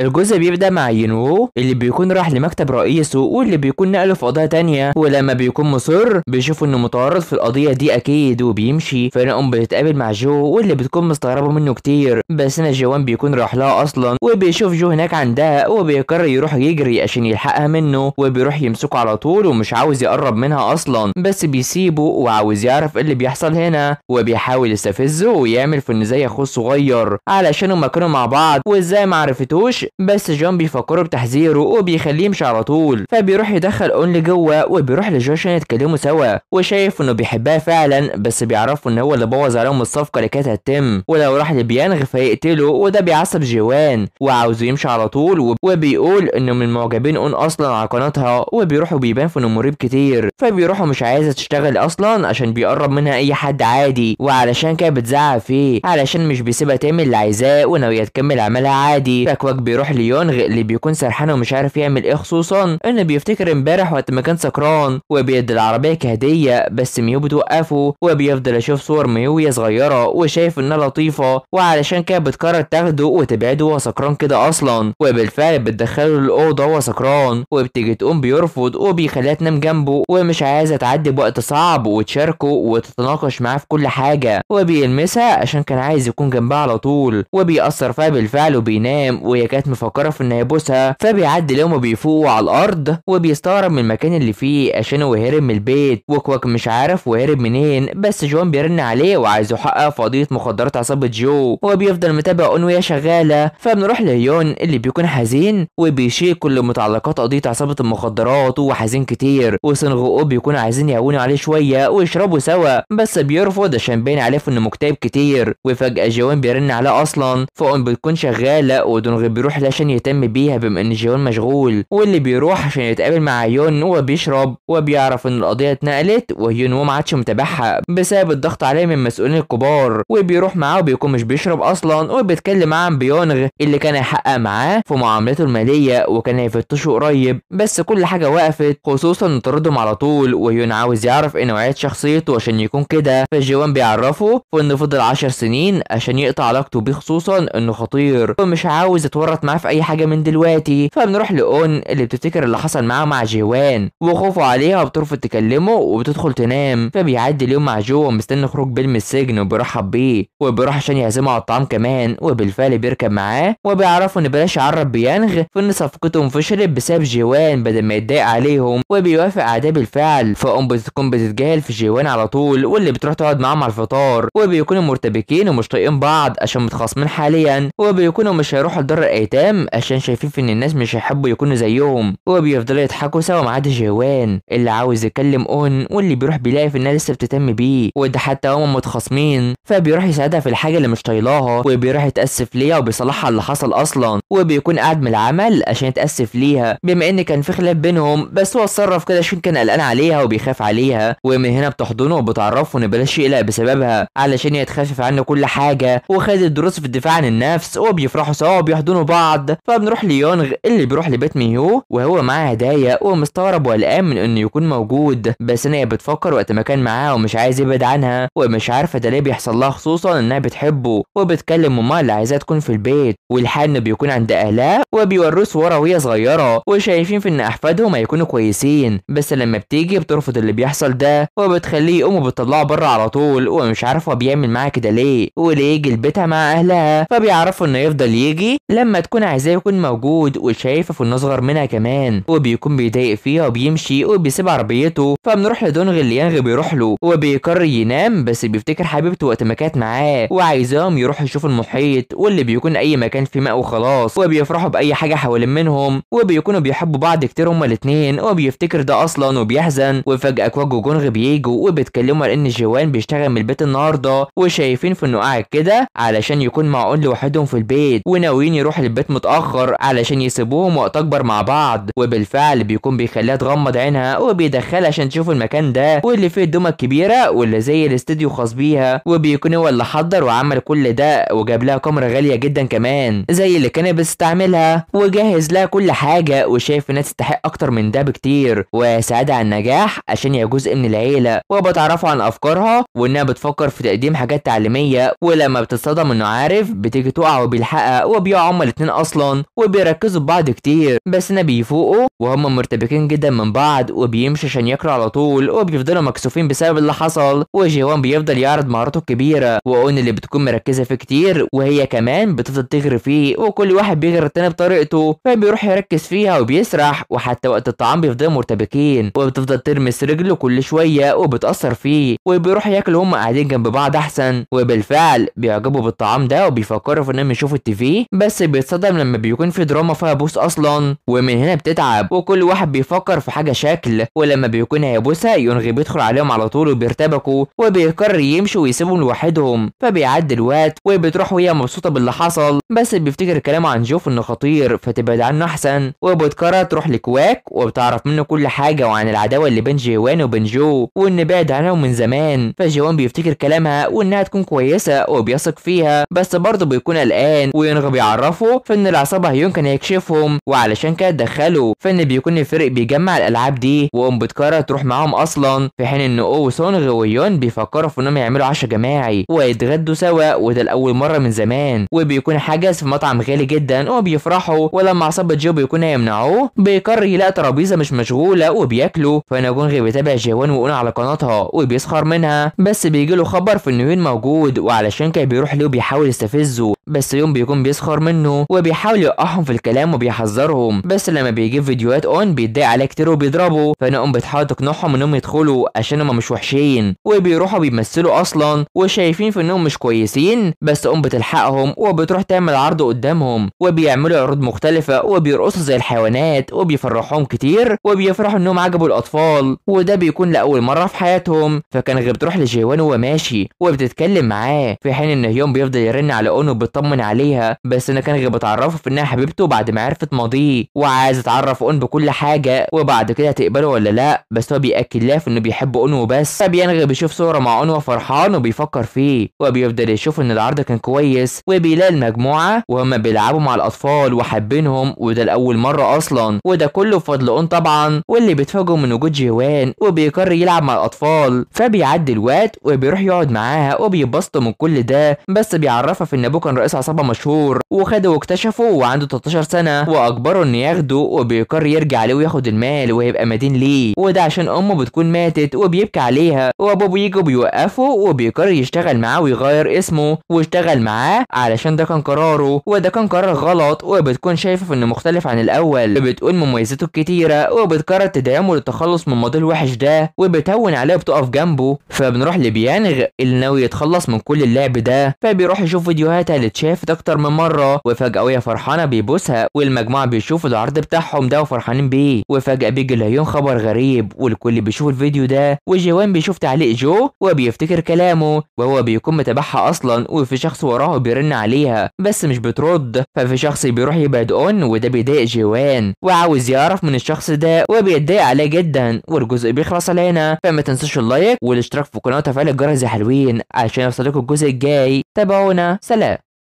الجزء بيبدأ مع ينو اللي بيكون راح لمكتب رئيسه واللي بيكون نقله في قضية تانية ولما بيكون مصر بيشوف انه متورط في القضية دي اكيد وبيمشي فنقوم بتتقابل مع جو واللي بتكون مستغربة منه كتير بس انا جوان بيكون راح لها اصلا وبيشوف جو هناك عندها وبيقرر يروح يجري عشان يلحقها منه وبيروح يمسكه على طول ومش عاوز يقرب منها اصلا بس بيسيبه وعاوز يعرف ايه اللي بيحصل هنا وبيحاول يستفزه ويعمل في انه زي اخوه الصغير علشان هما كانوا مع بعض وازاي معرفتوش بس جون بيفكره بتحذيره وبيخليه يمشي على طول فبيروح يدخل اونلي جوه وبيروح لجوشن يتكلموا سوا وشايف انه بيحبها فعلا بس بيعرفوا ان هو اللي بوظ عليهم الصفقه اللي كانت هتتم ولو راح لبيانغ فيقتله وده بيعصب جوان وعاوزه يمشي على طول وبيقول انه من معجبين اون اصلا على قناتها وبيروحوا بيبان في انه مريب كتير فبيروحوا مش عايزه تشتغل اصلا عشان بيقرب منها اي حد عادي وعلشان كده بتزعق فيه علشان مش بيسيبها تعمل اللي عايزاه وناويه تكمل عملها عادي فكواك بيروح ليون اللي بيكون سرحان ومش عارف يعمل ايه خصوصا انه بيفتكر امبارح وقت ما كان سكران وبيدي العربيه كهديه بس ميو بتوقفه وبيفضل يشوف صور ميو وهي صغيره وشايف انها لطيفه وعلشان كده بتقرر تاخده وتبعده وهو سكران كده اصلا وبالفعل بتدخله الاوضه وهو سكران وبتيجي تقوم بيرفض وبيخليها تنام جنبه ومش عايزه تعدي بوقت صعب وتشاركه وتتناقش معاه في كل حاجه وبيلمسها عشان كان عايز يكون جنبها على طول وبيأثر فيها بالفعل وبينام وهي كانت كانت مفكره في انها يبوسها فبيعدي لهم وبيفوقوا على الارض وبيستغرب من المكان اللي فيه عشان هو هرب من البيت وكواك مش عارف وهرب منين بس جوان بيرن عليه وعايزه يحقق قضيه مخدرات عصابه جو وبيفضل متابع اونويا شغاله فبنروح لهيون اللي بيكون حزين وبيشيل كل متعلقات قضيه عصابه المخدرات وحزين كتير وسنغو بيكون عايزين يهونوا عليه شويه ويشربوا سوا بس بيرفض عشان باين عليه انه مكتئب كتير وفجاه جوان بيرن عليه اصلا فاون بتكون شغاله ودونغ بيروح بيروح عشان يهتم بيها بما ان جيون مشغول واللي بيروح عشان يتقابل مع يون وبيشرب وبيعرف ان القضيه اتنقلت وهيون وما عادش متابعها بسبب الضغط عليه من مسؤولين الكبار وبيروح معاه وبيكون مش بيشرب اصلا وبيتكلم معاه عن بيونغ اللي كان هيحقق معاه في معاملته الماليه وكان هيفتشه قريب بس كل حاجه وقفت خصوصا طردهم على طول وهيون عاوز يعرف ايه نوعيه شخصيته عشان يكون كده فجيون بيعرفه وانه فضل 10 سنين عشان يقطع علاقته بيه خصوصا انه خطير ومش عاوز يتورط معاه في اي حاجه من دلوقتي فبنروح لاون اللي بتفتكر اللي حصل معاه مع جيوان وخوفه عليها بترفض تكلمه وبتدخل تنام فبيعدي اليوم مع جو ومستني خروج بيل من السجن وبيرحب بيه وبيروح عشان يعزمه على الطعام كمان وبالفعل بيركب معاه وبيعرفوا ان بلاش يعرب بيانغ ان صفقتهم فشلت بسبب جيوان بدل ما يتضايق عليهم وبيوافق على بالفعل فام بتكون بتتجاهل في جيوان على طول واللي بتروح تقعد معاهم على الفطار وبيكونوا مرتبكين ومش طايقين بعض عشان متخاصمين حاليا وبيكونوا مش هيروحوا لدار الايتام عشان شايفين في ان الناس مش هيحبوا يكونوا زيهم وبيفضلوا يضحكوا سوا ما عدا جوان اللي عاوز يكلم اون واللي بيروح بيلاقي في الناس لسه بتهتم بيه وده حتى هما متخاصمين فبيروح يساعدها في الحاجه اللي مش طايلاها وبيروح يتاسف ليها وبيصلحها اللي حصل اصلا وبيكون قاعد من العمل عشان يتاسف ليها بما ان كان في خلاف بينهم بس هو اتصرف كده عشان كان قلقان عليها وبيخاف عليها ومن هنا بتحضنه وبتعرفه ان بلاش يقلق بسببها علشان يتخفف عنه كل حاجه وخد الدروس في الدفاع عن النفس وبيفرحوا سوا وبيحضنوا بعض بعض فبنروح ليونغ اللي بيروح لبيت ميو وهو معاه هدايا ومستغرب وقلقان من انه يكون موجود بس هي بتفكر وقت ما كان معاه ومش عايز يبعد عنها ومش عارفه ده ليه بيحصل لها خصوصا انها بتحبه وبتكلم ماما اللي عايزاها تكون في البيت والحال انه بيكون عند اهلها وبيوروه ورا وهي صغيره وشايفين في ان احفادهم هيكونوا كويسين بس لما بتيجي بترفض اللي بيحصل ده وبتخليه يقوم وبتطلعه بره على طول ومش عارفه بيعمل معاها كده ليه وليه يجي لبيتها مع اهلها فبيعرفوا انه يفضل يجي لما تكون عايزاه يكون موجود وشايفه في النصغر منها كمان هو بيكون بيضايق فيها وبيمشي وبيسيب عربيته فبنروح لدونغ اللي يانغ بيروح له وبيقرر ينام بس بيفتكر حبيبته وقت ما كانت معاه وعايزاهم يروحوا يشوفوا المحيط واللي بيكون اي مكان فيه ماء وخلاص وبيفرحوا باي حاجه حوالين منهم وبيكونوا بيحبوا بعض كتير هما الاتنين وبيفتكر ده اصلا وبيحزن وفجاه كواج وجونغ بييجوا وبيتكلموا على ان جوان بيشتغل من البيت النهارده وشايفين في انه قاعد كده علشان يكون معقول لوحدهم في البيت وناويين يروحوا البيت متأخر علشان يسيبوهم وقت أكبر مع بعض وبالفعل بيكون بيخليها تغمض عينها وبيدخلها عشان تشوف المكان ده واللي فيه الدمى الكبيرة واللي زي الاستديو خاص بيها وبيكون هو اللي حضر وعمل كل ده وجاب لها كاميرا غالية جدا كمان زي اللي كانت بتستعملها وجهز لها كل حاجة وشايف إنها تستحق أكتر من ده بكتير وساعدها على النجاح عشان هي جزء من العيلة وبتعرفه عن أفكارها وإنها بتفكر في تقديم حاجات تعليمية ولما بتتصدم إنه عارف بتيجي تقع وبيلحقها وبيقعوا هما الاتنين الاتنين اصلا وبيركزوا ببعض كتير بس هنا بيفوقوا وهم مرتبكين جدا من بعض وبيمشي عشان ياكلوا على طول وبيفضلوا مكسوفين بسبب اللي حصل وجيوان بيفضل يعرض مهاراته الكبيره واون اللي بتكون مركزه فيه كتير وهي كمان بتفضل تغري فيه وكل واحد بيغري التاني بطريقته فبيروح يركز فيها وبيسرح وحتى وقت الطعام بيفضلوا مرتبكين وبتفضل ترمس رجله كل شويه وبتاثر فيه وبيروح ياكلوا هم قاعدين جنب بعض احسن وبالفعل بيعجبوا بالطعام ده وبيفكروا في انهم يشوفوا التيفي بس بيتصدموا بتتصدم لما بيكون في دراما فيها بوس اصلا ومن هنا بتتعب وكل واحد بيفكر في حاجه شكل ولما بيكون هيبوسها يونغي بيدخل عليهم على طول وبيرتبكوا وبيقرر يمشوا ويسيبهم لوحدهم فبيعدي الوقت وبتروح وهي مبسوطه باللي حصل بس بيفتكر كلامه عن جوف انه خطير فتبعد عنه احسن وبتقرر تروح لكواك وبتعرف منه كل حاجه وعن العداوه اللي بين جيوان وبين جو وان بعد عنهم من زمان فجيوان بيفتكر كلامها وانها تكون كويسه وبيثق فيها بس برضه بيكون قلقان وينغى بيعرفه فإن العصابة هيمكن هيكشفهم وعلشان كده اتدخلوا فإن بيكون الفريق بيجمع الألعاب دي وأم بتكارا تروح معاهم أصلا في حين إن أو وسونغ ويون بيفكروا في إنهم يعملوا عشاء جماعي ويتغدوا سوا وده لأول مرة من زمان وبيكون حجز في مطعم غالي جدا وبيفرحوا ولما عصابة جيو بيكون هيمنعوه بيقرر يلاقي ترابيزة مش مشغولة وبياكلوا فنجونغ بيتابع جيوان وأون على قناتها وبيسخر منها بس بيجيله خبر في إن يون موجود وعلشان كده بيروح ليه وبيحاول يستفزه بس يون بيكون بيسخر منه وبيحاول يوقعهم في الكلام وبيحذرهم بس لما بيجيب فيديوهات اون بيتضايق عليه كتير وبيضربه فانا ام بتحاول تقنعهم انهم يدخلوا عشان هم مش وحشين وبيروحوا بيمثلوا اصلا وشايفين في انهم مش كويسين بس ام بتلحقهم وبتروح تعمل عرض قدامهم وبيعملوا عروض مختلفه وبيرقصوا زي الحيوانات وبيفرحوهم كتير وبيفرحوا انهم عجبوا الاطفال وده بيكون لاول مره في حياتهم فكان غير بتروح لجيوان وهو ماشي وبتتكلم معاه في حين ان هيوم بيفضل يرن على اون وبيطمن عليها بس انا كان غير بتعرفه في انها حبيبته بعد ما عرفت ماضيه وعايزه تعرف اون بكل حاجه وبعد كده تقبله ولا لا بس هو بياكد لها في انه بيحب اون وبس فبينغي بيشوف صوره مع اون وفرحان وبيفكر فيه وبيفضل يشوف ان العرض كان كويس وبيلاقي المجموعه وهم بيلعبوا مع الاطفال وحابينهم وده لاول مره اصلا وده كله بفضل اون طبعا واللي بيتفاجئوا من وجود جيوان وبيقرر يلعب مع الاطفال فبيعدي الوقت وبيروح يقعد معاها وبيبسطوا من كل ده بس بيعرفها في ان ابوه كان رئيس عصابه مشهور وخده واكتشفوا وعنده 13 سنه واجبره انه ياخده وبيقرر يرجع عليه وياخد المال وهيبقى مدين ليه وده عشان امه بتكون ماتت وبيبكي عليها وابوه بيجي وبيوقفه وبيقرر يشتغل معاه ويغير اسمه واشتغل معاه علشان ده كان قراره وده كان قرار غلط وبتكون شايفه انه مختلف عن الاول وبتقول مميزاته الكتيره وبتقرر تدعمه للتخلص من ماضيه الوحش ده وبتهون عليه وبتقف جنبه فبنروح لبيانغ اللي ناوي يتخلص من كل اللعب ده فبيروح يشوف فيديوهاتها اللي اتشافت اكتر من مره وفجاه فجأة وهي فرحانة بيبوسها والمجموعة بيشوفوا العرض بتاعهم ده وفرحانين بيه وفجأة بيجي لهيون خبر غريب والكل بيشوف الفيديو ده وجوان بيشوف تعليق جو وبيفتكر كلامه وهو بيكون متابعها أصلا وفي شخص وراه بيرن عليها بس مش بترد ففي شخص بيروح يبعد أون وده بيضايق جوان وعاوز يعرف من الشخص ده وبيتضايق عليه جدا والجزء بيخلص علينا فما تنسوش اللايك والاشتراك في القناة وتفعيل الجرس يا حلوين عشان يوصلكوا الجزء الجاي تابعونا سلام